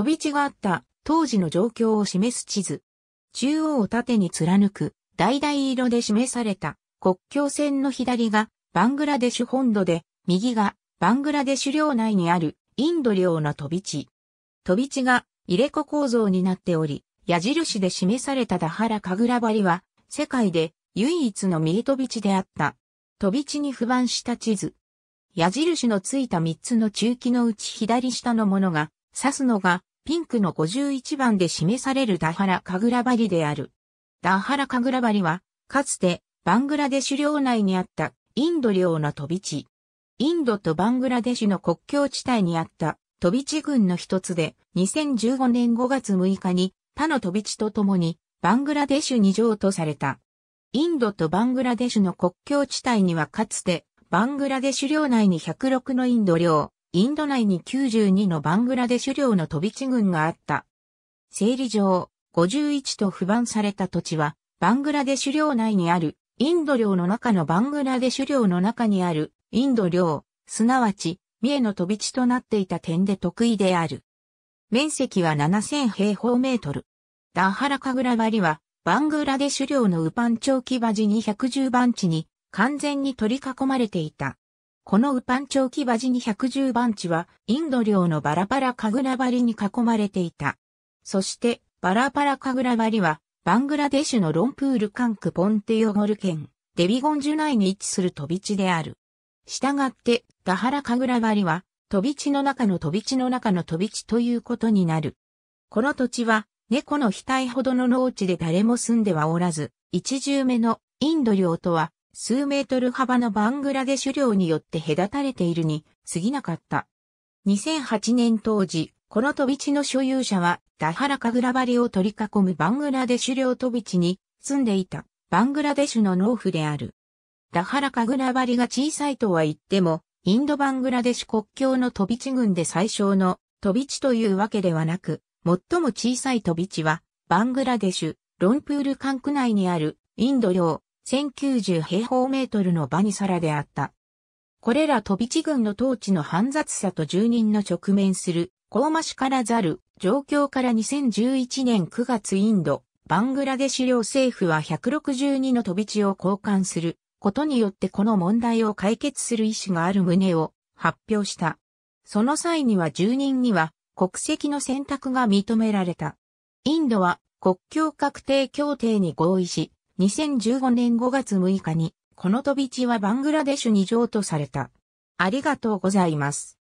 飛び地があった当時の状況を示す地図。中央を縦に貫く、橙色で示された国境線の左がバングラデシュ本土で、右がバングラデシュ領内にあるインド領の飛び地。飛び地が入れ子構造になっており、矢印で示されたダハラカグラバリは、世界で唯一の右飛び地であった。飛び地に不満した地図。矢印のついた3つの中期のうち左下のものが、指すのがピンクの51番で示されるダハラ・カグラバリである。ダハラ・カグラバリは、かつて、バングラデシュ領内にあったインド領の飛び地。インドとバングラデシュの国境地帯にあった飛び地群の一つで、2015年5月6日に他の飛び地とともに、バングラデシュに譲渡された。インドとバングラデシュの国境地帯にはかつて、バングラデシュ領内に106のインド領、インド内に92のバングラデシュ領の飛び地群があった。整理上、51と不番された土地は、バングラデシュ領内にある、インド領の中のバングラデシュ領の中にある、インド領、すなわち、三重の飛び地となっていた点で得意である。面積は7000平方メートル。ダハラカグラバリは、バングラデシュ領のウパンチョウキバジ210番地に完全に取り囲まれていた。このウパンチョウキバジに110番地は、インド領のバラパラカグラバリに囲まれていた。そして、バラパラカグラバリは、バングラデシュのロンプールカンクポンテヨゴル県、デビゴンジュ内に位置する飛び地である。したがって、ダハラカグラバリは、飛び地の中の飛び地の中の飛び地ということになる。この土地は、猫の額ほどの農地で誰も住んではおらず、一重目のインド領とは数メートル幅のバングラデシュ領によって隔たれているに過ぎなかった。2008年当時、この飛び地の所有者は、ダハラカグラバリを取り囲むバングラデシュ領飛び地に住んでいたバングラデシュの農夫である。ダハラカグラバリが小さいとは言っても、インドバングラデシュ国境の飛び地群で最小の飛び地というわけではなく、最も小さい飛び地は、バングラデシュ、ロンプール管区内にあるインド領1090平方メートルの場に空であった。これら飛び地軍の統治の煩雑さと住人の直面する、高ましからざる、状況から2011年9月インド、バングラデシュ両政府は162の飛び地を交換することによってこの問題を解決する意思がある旨を発表した。その際には住人には国籍の選択が認められた。インドは国境確定協定に合意し、2015年5月6日に、この飛び地はバングラデシュに譲渡された。ありがとうございます。